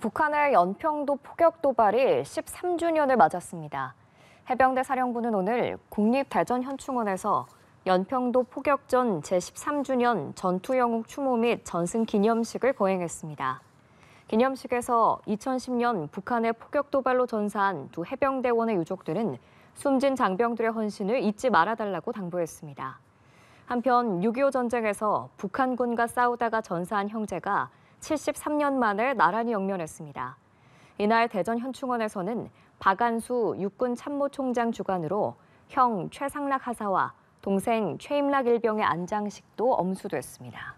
북한의 연평도 포격 도발이 13주년을 맞았습니다. 해병대 사령부는 오늘 국립대전현충원에서 연평도 포격 전 제13주년 전투영웅 추모 및 전승 기념식을 거행했습니다. 기념식에서 2010년 북한의 포격 도발로 전사한 두 해병대원의 유족들은 숨진 장병들의 헌신을 잊지 말아달라고 당부했습니다. 한편 6.25 전쟁에서 북한군과 싸우다가 전사한 형제가 73년 만을 나란히 영면했습니다. 이날 대전 현충원에서는 박안수 육군 참모총장 주관으로 형 최상락 하사와 동생 최임락 일병의 안장식도 엄수됐습니다.